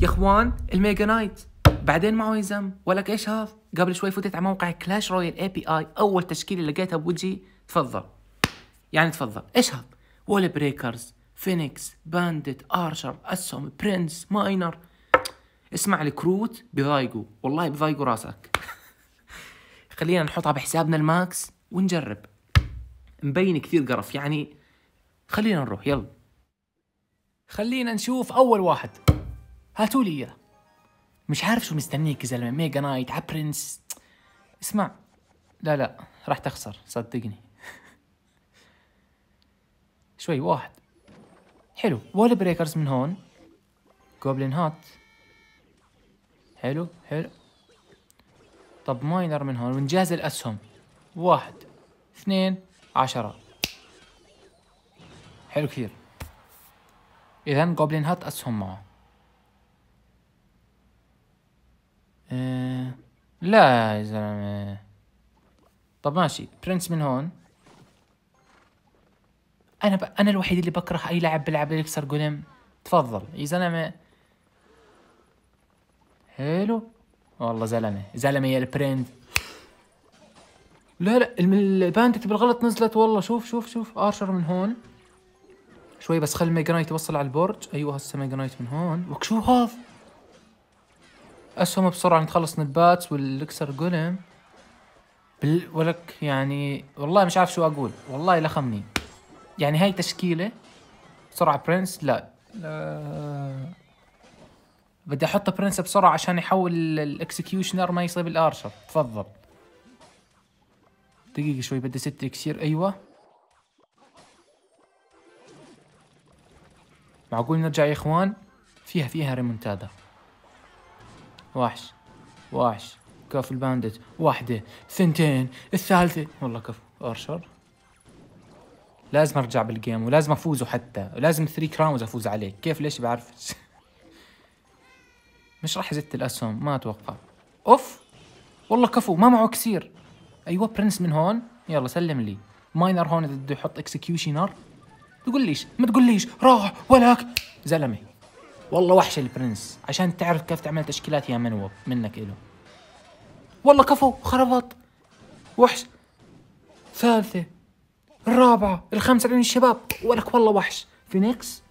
يا اخوان الميجا نايت بعدين معه يزم ولك ايش هذا قبل شوي فتت على موقع كلاش رويال اي بي اي اول تشكيله لقيتها بوجهي تفضل يعني تفضل ايش هذا وول بريكرز فينيكس باندت ارشر اسهم برنس ماينر اسمع الكروت بضايقوا والله بضايقوا راسك خلينا نحطها بحسابنا الماكس ونجرب مبين كثير قرف يعني خلينا نروح يلا خلينا نشوف اول واحد هاتوا لي اياه مش عارف شو مستنيك يا زلمه ميجا نايت على برنس اسمع لا لا راح تخسر صدقني شوي واحد حلو وول بريكرز من هون جوبلين هات حلو حلو طب ماينر من هون ونجهز الأسهم واحد اثنين عشرة حلو كثير إذا جوبلين هات أسهم معه آه، لا يا زلمة طب ماشي برنس من هون انا ب... انا الوحيد اللي بكره اي لاعب بيلعب يكسر جولم تفضل يا زلمه حلو والله زلمه زلمه يا البرنس لا لا الباندت بالغلط نزلت والله شوف شوف شوف ارشر من هون شوي بس خلي ميجانايت يوصل على البرج ايوه هسه ميجانايت من هون وكشو هذا اسهم بسرعه نتخلص يعني من الباتس والاكسر جولم بال... ولك يعني والله مش عارف شو اقول والله لخمني يعني هاي تشكيله بسرعه برنس لا, لا... بدي احط برنس بسرعه عشان يحول الاكسكيوشنر ما يصيب الارشر تفضل دقيقه شوي بدي ست اكسير ايوه معقول نرجع يا اخوان فيها فيها ريمونتادا وحش وحش كف الباندت واحدة ثنتين الثالثة والله كف ارشر لازم ارجع بالجيم ولازم افوزه حتى ولازم ثري كراونز افوز عليك كيف ليش بعرف مش راح زدت الاسهم ما اتوقع اوف والله كفو ما معه كثير ايوه برنس من هون يلا سلم لي ماينر هون بده يحط اكسكيوشنر تقول ليش ما تقول ليش راح ولك زلمه والله وحش البرنس عشان تعرف كيف تعمل تشكيلات يا منوب منك إله والله كفو خربط وحش ثالثة الرابعة الخامسة من الشباب ولك والله وحش فينيكس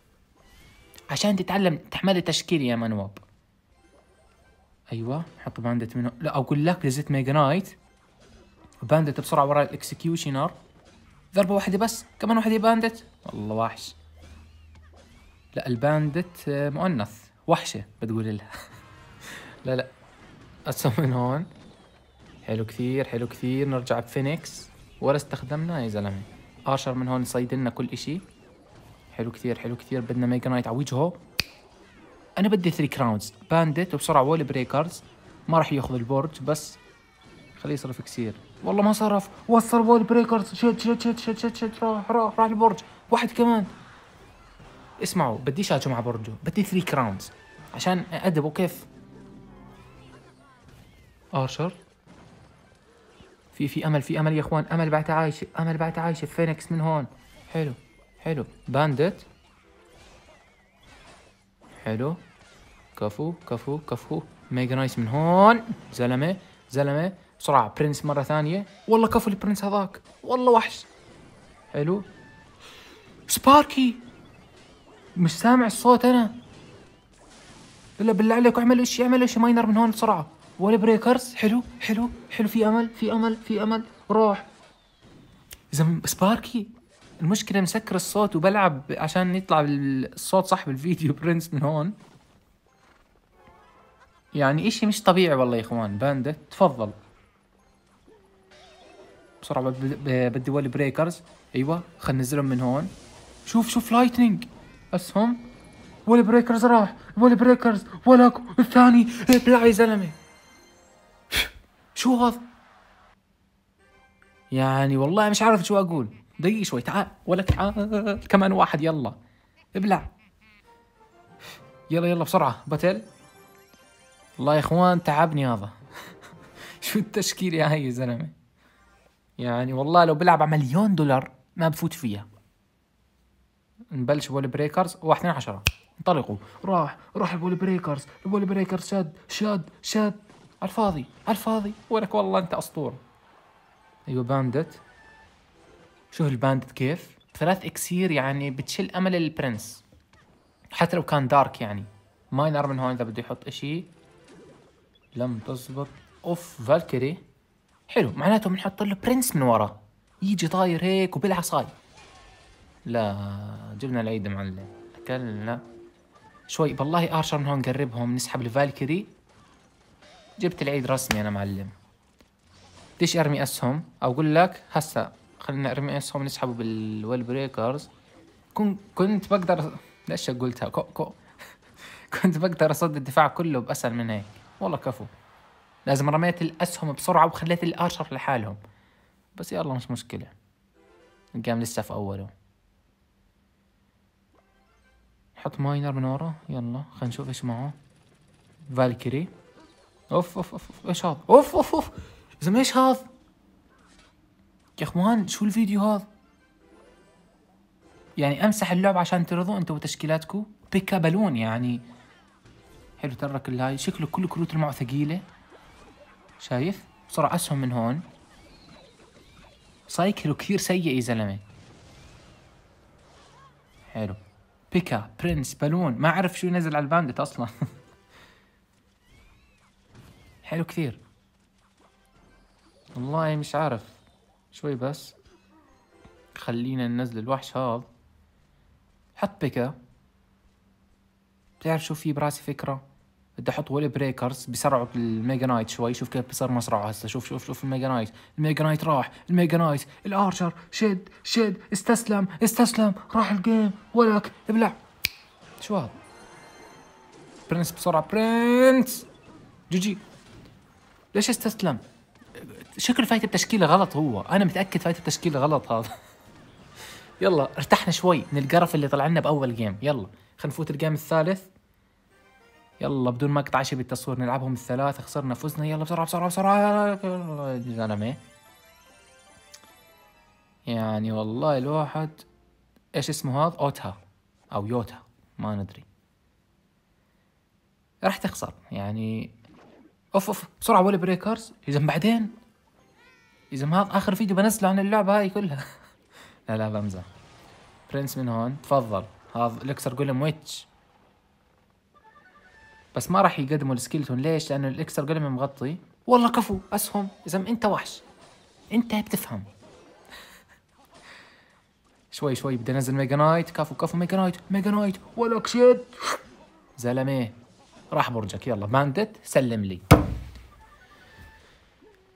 عشان تتعلم تحمل تشكيل يا منوب ايوه حط باندت منه لا اقول لك دزت ميجا نايت باندت بسرعه ورا الاكسكيوشنر ضربه واحده بس كمان واحده باندت والله وحش لا الباندت مؤنث وحشة بتقول لها لا لا أسوأ من هون حلو كثير حلو كثير نرجع بفينيكس ولا استخدمنا يا زلمة آرشر من هون يصيد لنا كل إشي حلو كثير حلو كثير بدنا ميجا نايت على وجهه أنا بدي 3 كراونز باندت وبسرعة وول بريكرز ما راح ياخذ البورج بس خليه يصرف كثير والله ما صرف وصل وول بريكرز شد شد شد شد شد, شد, شد راح راح راح البرج واحد كمان اسمعوا بديش اجي مع برجو بدي 3 كراونز عشان ادبه كيف ارشر في في امل في امل يا اخوان امل بعت عايشه امل بعت عايشه فينيكس من هون حلو حلو باندت حلو كفو كفو كفو ميجا نايس من هون زلمه زلمه بسرعه برنس مره ثانيه والله كفو البرنس هذاك والله وحش حلو سباركي مش سامع الصوت انا الا بالله عليك اعمل شيء اعمل شيء ماينر من هون بسرعه ولا بريكرز حلو حلو حلو في امل في امل في امل روح اذا سباركي المشكله مسكر الصوت وبلعب عشان يطلع الصوت صح بالفيديو برنس من هون يعني اشي مش طبيعي والله يا اخوان باندا تفضل بسرعه بدي ولي بريكرز ايوه خلينا ننزلهم من هون شوف شوف لايتنينج اسهم ولا بريكرز راح ولا بريكرز ولك الثاني ابلع يا زلمه شو هذا يعني والله مش عارف شو اقول دقيقة شوي تعال ولا تعال كمان واحد يلا ابلع يلا يلا بسرعة بتل الله يا اخوان تعبني هذا شو التشكيلة هاي يا زلمة يعني والله لو بلعب على مليون دولار ما بفوت فيها نبلش بول بريكرز 1 2 10 انطلقوا راح راح البول بريكرز البول بريكرز شاد شاد شاد على الفاضي على الفاضي ولك والله انت اسطوره ايوه باندت شوف الباندت كيف ثلاث اكسير يعني بتشل امل البرنس حتى لو كان دارك يعني ماينر من هون اذا بده يحط اشي لم تزبط اوف فالكري حلو معناته بنحط له برنس من ورا يجي طاير هيك وبالعصاي لا جبنا العيد معلم اكلنا شوي بالله ارشر من هون قربهم نسحب الفالكري جبت العيد رسمي انا معلم بديش ارمي اسهم او اقول لك هسا خلينا ارمي اسهم نسحبه بالويل بريكرز كنت كنت بقدر ليش قلتها كو كو كنت بقدر اصد الدفاع كله باسهل من هيك والله كفو لازم رميت الاسهم بسرعه وخليت الارشر لحالهم بس يلا مش مشكله الجيم لسه في اوله نحط ماينر من ورا يلا خلينا نشوف ايش معه فالكري اوف اوف اوف ايش هذا اوف اوف اوف زلمه ايش هذا يا اخوان شو الفيديو هذا يعني امسح اللعب عشان ترضوا انتم وتشكيلاتكم بيكا بالون يعني حلو ترك الهاي شكله كل كروت المعه معه ثقيله شايف بسرعه اسهم من هون سايكلو كثير سيء يا زلمه حلو بيكا برنس بالون ما اعرف شو نزل على الباندت اصلا حلو كثير والله مش عارف شوي بس خلينا ننزل الوحش هذا حط بيكا بتعرف شو في براسي فكره بدي احط ويل بريكرز بسرعه الميجا نايت شوي شوف كيف بصير مسرعه هسه شوف شوف شوف الميجا نايت الميجا نايت راح الميجا نايت الارشر شد شد استسلم استسلم راح الجيم ولك ابلع شو هذا برنس بسرعه برنس جي جي ليش استسلم شكل فايت بتشكيله غلط هو انا متاكد فايت بتشكيله غلط هذا يلا ارتحنا شوي من القرف اللي طلع لنا باول جيم يلا خلينا نفوت الجيم الثالث يلا بدون ما اقطع شيء بالتصوير نلعبهم الثلاثة خسرنا فزنا يلا بسرعة بسرعة بسرعة يا زلمة يعني والله الواحد ايش اسمه هذا اوتها او يوتا ما ندري راح تخسر يعني اوف اوف بسرعة ولا بريكرز اذا بعدين اذا ما اخر فيديو بنزله عن اللعبة هاي كلها لا لا بمزح برنس من هون تفضل هذا الاكسر قول ويتش بس ما راح يقدموا السكيلتون ليش؟ لانه الاكسترا قلم مغطي والله كفو اسهم اذا انت وحش انت بتفهم شوي شوي بدي انزل ميجا نايت كفو كفو ميجا نايت ميجا نايت ولك شد زلمه راح برجك يلا باندت سلم لي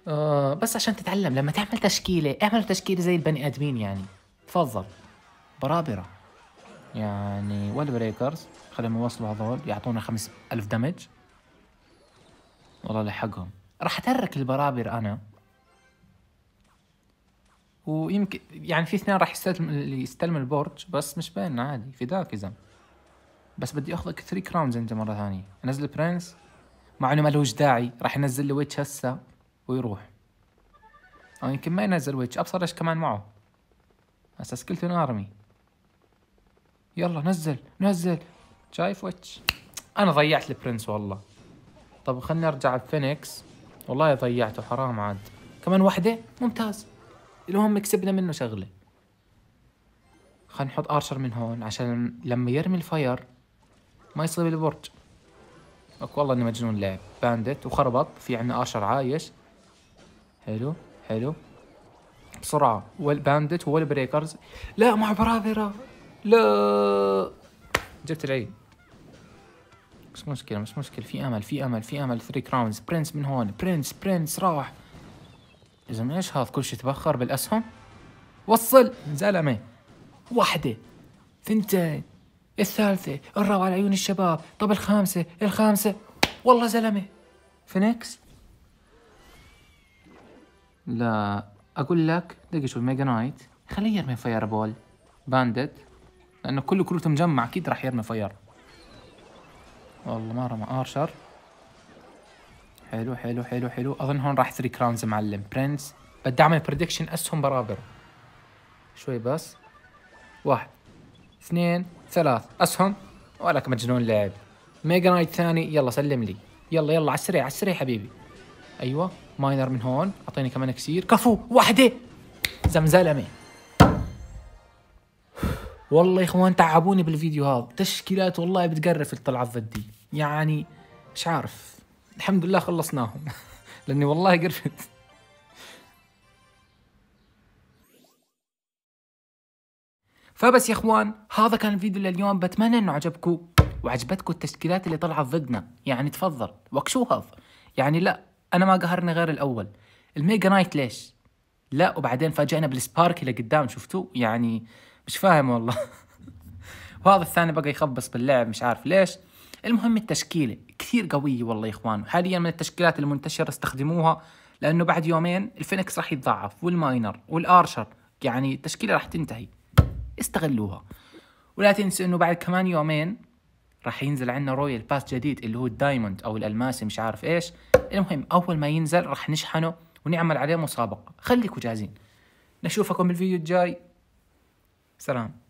آه بس عشان تتعلم لما تعمل تشكيله اعمل تشكيله زي البني ادمين يعني تفضل برابره يعني ويل بريكرز خليهم يوصلوا هذول يعطونا 5000 دمج والله لحقهم راح اترك البرابر انا ويمكن يعني في اثنين راح يستلم اللي يستلم البورج بس مش بيننا عادي في ذاك اذا بس بدي اخذك 3 كراونز انت مره ثانيه انزل برنس مع انه ما لهوش داعي راح ينزل لي ويتش هسه ويروح او يمكن ما ينزل ويتش ابصر ايش كمان معه هسه سكلتون ارمي يلا نزل نزل شايف ويتش انا ضيعت البرنس والله طب خلني ارجع الفينكس والله ضيعته حرام عاد كمان واحدة ممتاز المهم كسبنا منه شغلة خلينا نحط ارشر من هون عشان لما يرمي الفاير ما يصيب البرج اوك والله اني مجنون لعب باندت وخربط في عنا ارشر عايش حلو حلو بسرعة والباندت والبريكرز لا مع براذرة لا جبت العيد مش مشكلة مش مشكلة في امل في امل في امل 3 كراونز برنس من هون برنس برنس راح يا زلمة ايش هذا كل شيء تبخر بالاسهم وصل زلمة واحدة ثنتين الثالثة الرابعة على عيون الشباب طب الخامسة الخامسة والله زلمة فينيكس لا اقول لك دقي شوي ميجا نايت خليه يرمي فاير بول باندت لأنه كله كروته مجمع أكيد راح يرمي فاير والله ما رمى آرشر آه، حلو حلو حلو حلو أظن هون راح ثري كراونز معلم برنس بدي أعمل بريدكشن أسهم برابر شوي بس واحد اثنين ثلاث أسهم ولك مجنون لعب ميجا نايت ثاني يلا سلم لي يلا يلا على السريع على السريع حبيبي ايوه ماينر من هون اعطيني كمان كثير كفو واحده زمزلمه والله يا اخوان تعبوني بالفيديو هذا تشكيلات والله بتقرف الطلعه الضدي يعني مش عارف الحمد لله خلصناهم لاني والله قرفت فبس يا اخوان هذا كان الفيديو لليوم بتمنى انه عجبكم وعجبتكم التشكيلات اللي طلعت ضدنا يعني تفضل وكشو هذا يعني لا انا ما قهرني غير الاول الميجا نايت ليش لا وبعدين فاجئنا بالسبارك اللي قدام شفتوه يعني مش فاهم والله وهذا الثاني بقى يخبص باللعب مش عارف ليش المهم التشكيله كثير قويه والله يا اخوان حاليا من التشكيلات المنتشره استخدموها لانه بعد يومين الفينكس راح يتضاعف والماينر والارشر يعني التشكيله راح تنتهي استغلوها ولا تنسوا انه بعد كمان يومين راح ينزل عندنا رويال باس جديد اللي هو الدايموند او الالماسي مش عارف ايش المهم اول ما ينزل راح نشحنه ونعمل عليه مسابقه خليكم جاهزين نشوفكم بالفيديو الجاي سلام